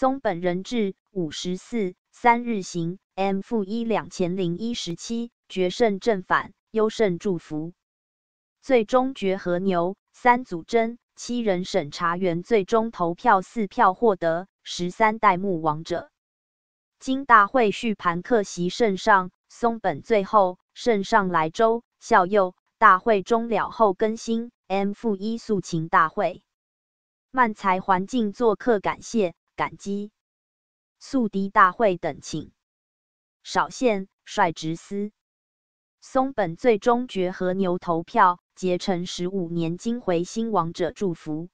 松本人治五十四三日行 M 负一两千零一十七决胜正反优胜祝福，最终决和牛三组争七人审查员最终投票四票获得十三代目王者。经大会续盘客席胜上松本最后胜上莱州孝佑。大会终了后更新 M 负一诉情大会。漫才环境做客感谢。感激宿敌大会等请少县率直司松本最终决和牛投票结成十五年金回新王者祝福。